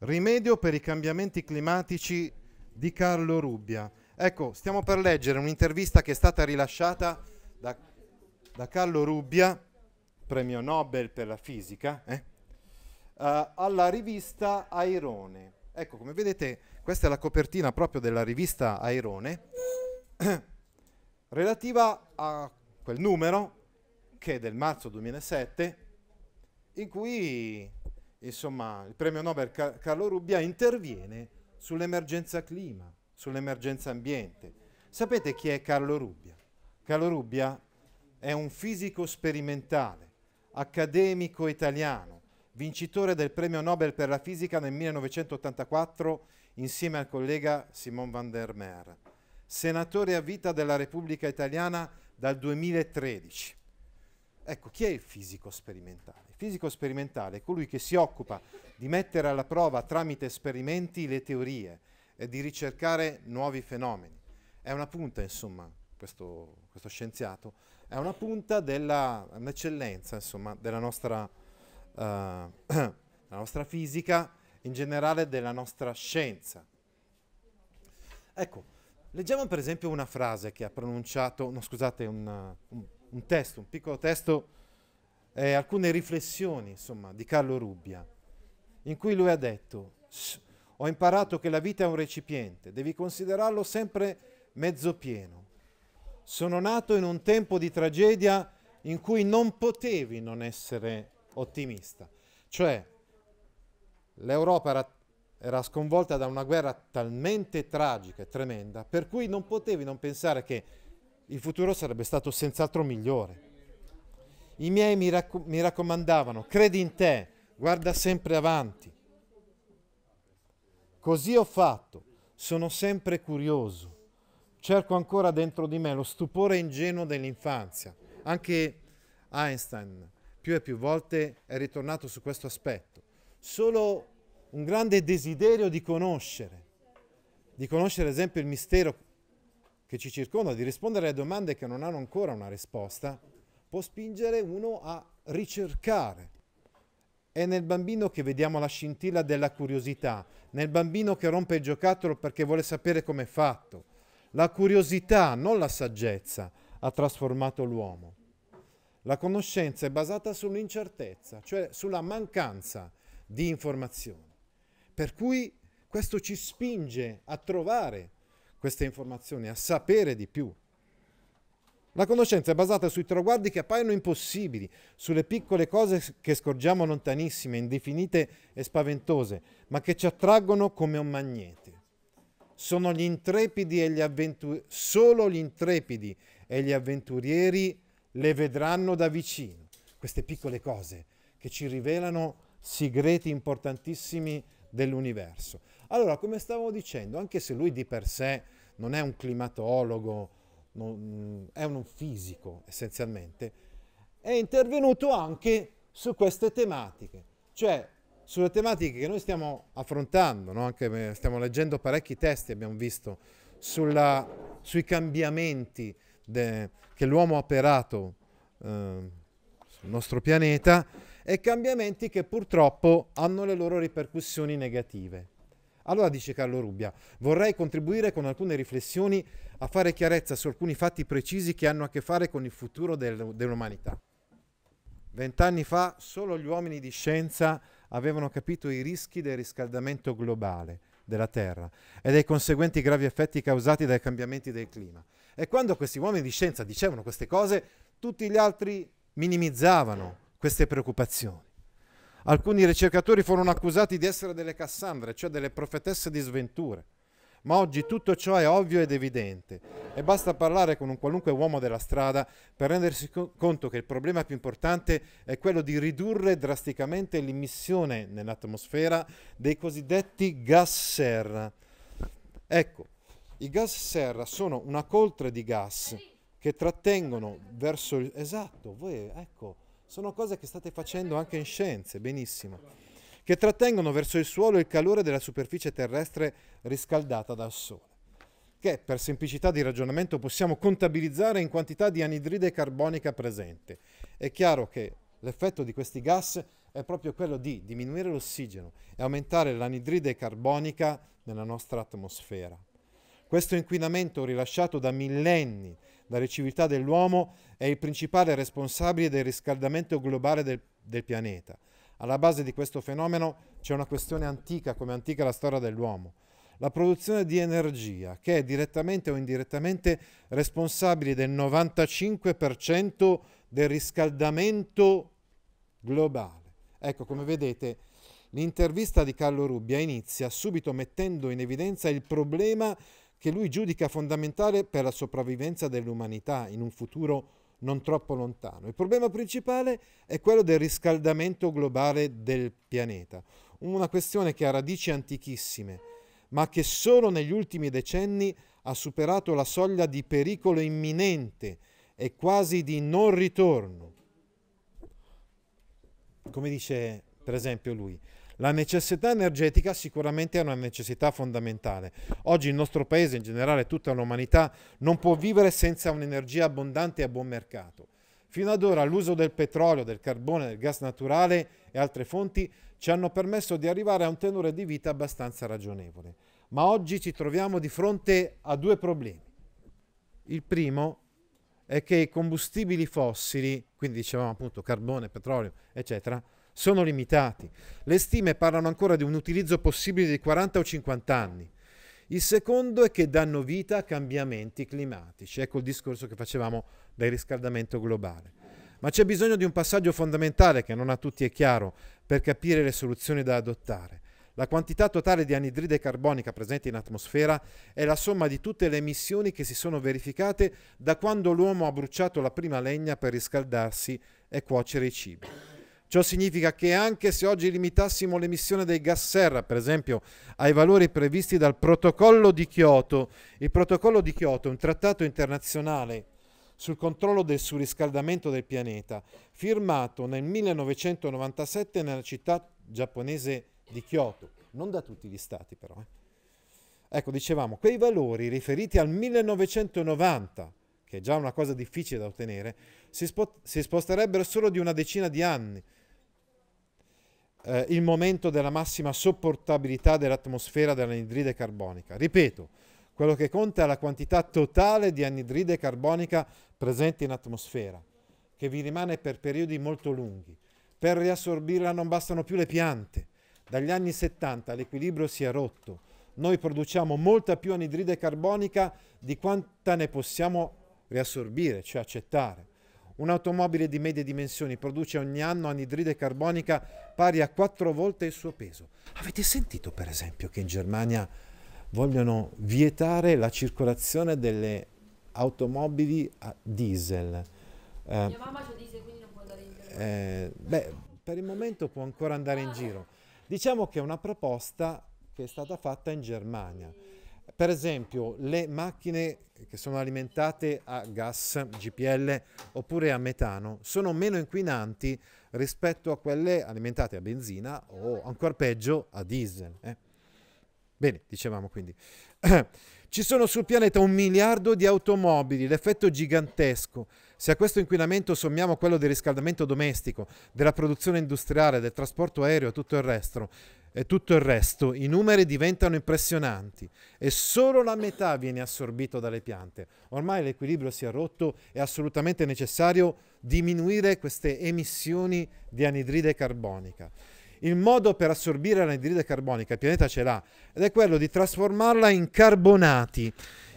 Rimedio per i cambiamenti climatici di Carlo Rubbia. Ecco, stiamo per leggere un'intervista che è stata rilasciata da, da Carlo Rubbia, premio Nobel per la fisica, eh, uh, alla rivista Airone. Ecco, come vedete, questa è la copertina proprio della rivista Airone, relativa a quel numero, che è del marzo 2007, in cui insomma, il premio Nobel Carlo Rubbia interviene sull'emergenza clima, sull'emergenza ambiente. Sapete chi è Carlo Rubbia? Carlo Rubbia è un fisico sperimentale, accademico italiano, vincitore del premio Nobel per la fisica nel 1984 insieme al collega Simon van der Meer, senatore a vita della Repubblica Italiana dal 2013 Ecco, chi è il fisico sperimentale? Il fisico sperimentale è colui che si occupa di mettere alla prova tramite esperimenti le teorie e di ricercare nuovi fenomeni. È una punta, insomma, questo, questo scienziato, è una punta dell'eccellenza, insomma, della nostra, uh, della nostra fisica, in generale della nostra scienza. Ecco, leggiamo per esempio una frase che ha pronunciato, no scusate, una, un un testo, un piccolo testo, eh, alcune riflessioni, insomma, di Carlo Rubbia, in cui lui ha detto, ho imparato che la vita è un recipiente, devi considerarlo sempre mezzo pieno. Sono nato in un tempo di tragedia in cui non potevi non essere ottimista. Cioè, l'Europa era, era, sconvolta da una guerra talmente tragica e tremenda, per cui non potevi non pensare che il futuro sarebbe stato senz'altro migliore. I miei mi, raccom- mi raccomandavano, credi in te, guarda sempre avanti. Così ho fatto, sono sempre curioso, cerco ancora dentro di me lo stupore ingenuo dell'infanzia. Anche Einstein più e più volte è ritornato su questo aspetto. Solo un grande desiderio di conoscere, di conoscere ad esempio il mistero che ci circonda, di rispondere a domande che non hanno ancora una risposta, può spingere uno a ricercare. È nel bambino che vediamo la scintilla della curiosità, nel bambino che rompe il giocattolo perché vuole sapere com'è fatto. La curiosità, non la saggezza, ha trasformato l'uomo. La conoscenza è basata sull'incertezza, cioè sulla mancanza di informazioni. Per cui questo ci spinge a trovare queste informazioni, a sapere di più. La conoscenza è basata sui traguardi che appaiono impossibili, sulle piccole cose che scorgiamo lontanissime, indefinite e spaventose, ma che ci attraggono come un magnete. Sono gli intrepidi e gli avventurieri, solo gli intrepidi e gli avventurieri le vedranno da vicino, queste piccole cose che ci rivelano segreti importantissimi dell'universo. Allora, come stavo dicendo, anche se lui di per sé non è un climatologo, non, è un fisico essenzialmente, è intervenuto anche su queste tematiche, cioè sulle tematiche che noi stiamo affrontando, no? anche, eh, stiamo leggendo parecchi testi, abbiamo visto, sulla, sui cambiamenti de, che l'uomo ha operato eh, sul nostro pianeta e cambiamenti che purtroppo hanno le loro ripercussioni negative. Allora dice Carlo Rubbia, vorrei contribuire con alcune riflessioni a fare chiarezza su alcuni fatti precisi che hanno a che fare con il futuro del, dell'umanità. Vent'anni fa solo gli uomini di scienza avevano capito i rischi del riscaldamento globale della Terra e dei conseguenti gravi effetti causati dai cambiamenti del clima. E quando questi uomini di scienza dicevano queste cose, tutti gli altri minimizzavano queste preoccupazioni alcuni ricercatori furono accusati di essere delle Cassandre, cioè delle profetesse di sventure. Ma oggi tutto ciò è ovvio ed evidente e basta parlare con un qualunque uomo della strada per rendersi conto che il problema più importante è quello di ridurre drasticamente l'emissione nell'atmosfera dei cosiddetti gas serra. Ecco, i gas serra sono una coltre di gas che trattengono verso il... Esatto, voi, ecco, sono cose che state facendo anche in scienze, benissimo, che trattengono verso il suolo il calore della superficie terrestre riscaldata dal sole, che per semplicità di ragionamento possiamo contabilizzare in quantità di anidride carbonica presente. È chiaro che l'effetto di questi gas è proprio quello di diminuire l'ossigeno e aumentare l'anidride carbonica nella nostra atmosfera. Questo inquinamento rilasciato da millenni dalle civiltà dell'uomo è il principale responsabile del riscaldamento globale del, del pianeta. Alla base di questo fenomeno c'è una questione antica, come antica la storia dell'uomo, la produzione di energia che è direttamente o indirettamente responsabile del 95% del riscaldamento globale. Ecco, come vedete, l'intervista di Carlo Rubbia inizia subito mettendo in evidenza il problema che lui giudica fondamentale per la sopravvivenza dell'umanità in un futuro non troppo lontano. Il problema principale è quello del riscaldamento globale del pianeta, una questione che ha radici antichissime, ma che solo negli ultimi decenni ha superato la soglia di pericolo imminente e quasi di non ritorno. Come dice per esempio lui, la necessità energetica sicuramente è una necessità fondamentale. Oggi il nostro paese, in generale tutta l'umanità, non può vivere senza un'energia abbondante e a buon mercato. Fino ad ora l'uso del petrolio, del carbone, del gas naturale e altre fonti ci hanno permesso di arrivare a un tenore di vita abbastanza ragionevole. Ma oggi ci troviamo di fronte a due problemi. Il primo è che i combustibili fossili, quindi dicevamo appunto carbone, petrolio, eccetera, sono limitati. Le stime parlano ancora di un utilizzo possibile di 40 o 50 anni. Il secondo è che danno vita a cambiamenti climatici, ecco il discorso che facevamo del riscaldamento globale. Ma c'è bisogno di un passaggio fondamentale che non a tutti è chiaro per capire le soluzioni da adottare. La quantità totale di anidride carbonica presente in atmosfera è la somma di tutte le emissioni che si sono verificate da quando l'uomo ha bruciato la prima legna per riscaldarsi e cuocere i cibi. Ciò significa che anche se oggi limitassimo l'emissione dei gas serra, per esempio, ai valori previsti dal protocollo di Kyoto, il protocollo di Kyoto è un trattato internazionale sul controllo del surriscaldamento del pianeta, firmato nel 1997 nella città giapponese di Kyoto, non da tutti gli stati però. Eh. Ecco, dicevamo, quei valori riferiti al 1990, che è già una cosa difficile da ottenere, si, spo- si sposterebbero solo di una decina di anni eh, il momento della massima sopportabilità dell'atmosfera dell'anidride carbonica. Ripeto, quello che conta è la quantità totale di anidride carbonica presente in atmosfera, che vi rimane per periodi molto lunghi. Per riassorbirla non bastano più le piante. Dagli anni 70 l'equilibrio si è rotto. Noi produciamo molta più anidride carbonica di quanta ne possiamo riassorbire, cioè accettare. Un'automobile di medie dimensioni produce ogni anno anidride carbonica pari a quattro volte il suo peso. Avete sentito per esempio che in Germania vogliono vietare la circolazione delle automobili a diesel? Eh, Mia mamma c'ha diesel quindi non può andare in giro. Eh, beh, per il momento può ancora andare in giro. Diciamo che è una proposta che è stata fatta in Germania. Per esempio le macchine che sono alimentate a gas, GPL oppure a metano sono meno inquinanti rispetto a quelle alimentate a benzina o ancora peggio a diesel. Eh? Bene, dicevamo quindi. Ci sono sul pianeta un miliardo di automobili, l'effetto gigantesco. Se a questo inquinamento sommiamo quello del riscaldamento domestico, della produzione industriale, del trasporto aereo e tutto il resto, e tutto il resto, i numeri diventano impressionanti e solo la metà viene assorbito dalle piante. Ormai l'equilibrio si è rotto, è assolutamente necessario diminuire queste emissioni di anidride carbonica. Il modo per assorbire l'anidride carbonica, il pianeta ce l'ha, ed è quello di trasformarla in carbonati.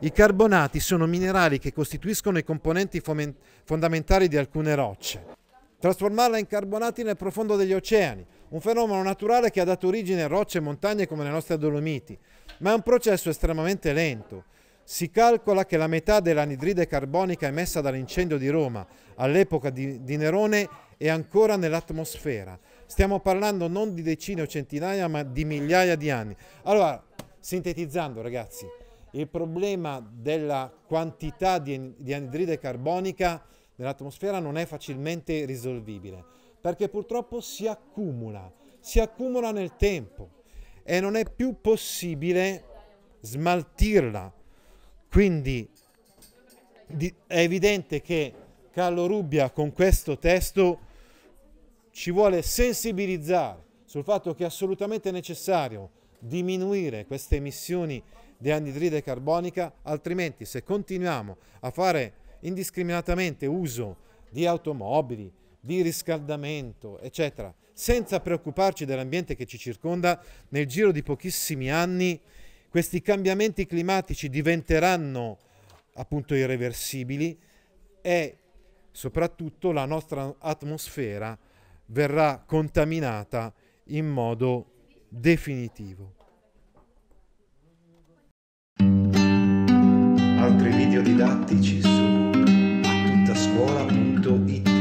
I carbonati sono minerali che costituiscono i componenti fondamentali di alcune rocce. Trasformarla in carbonati nel profondo degli oceani, un fenomeno naturale che ha dato origine a rocce e montagne come le nostre Dolomiti, ma è un processo estremamente lento. Si calcola che la metà dell'anidride carbonica emessa dall'incendio di Roma all'epoca di, di Nerone è ancora nell'atmosfera. Stiamo parlando non di decine o centinaia, ma di migliaia di anni. Allora, sintetizzando ragazzi, il problema della quantità di, di anidride carbonica nell'atmosfera non è facilmente risolvibile perché purtroppo si accumula, si accumula nel tempo e non è più possibile smaltirla. Quindi è evidente che Carlo Rubbia con questo testo ci vuole sensibilizzare sul fatto che è assolutamente necessario diminuire queste emissioni di anidride carbonica, altrimenti se continuiamo a fare indiscriminatamente uso di automobili, di riscaldamento, eccetera, senza preoccuparci dell'ambiente che ci circonda, nel giro di pochissimi anni questi cambiamenti climatici diventeranno appunto irreversibili e soprattutto la nostra atmosfera verrà contaminata in modo definitivo. Altri video didattici su attuttascuola.it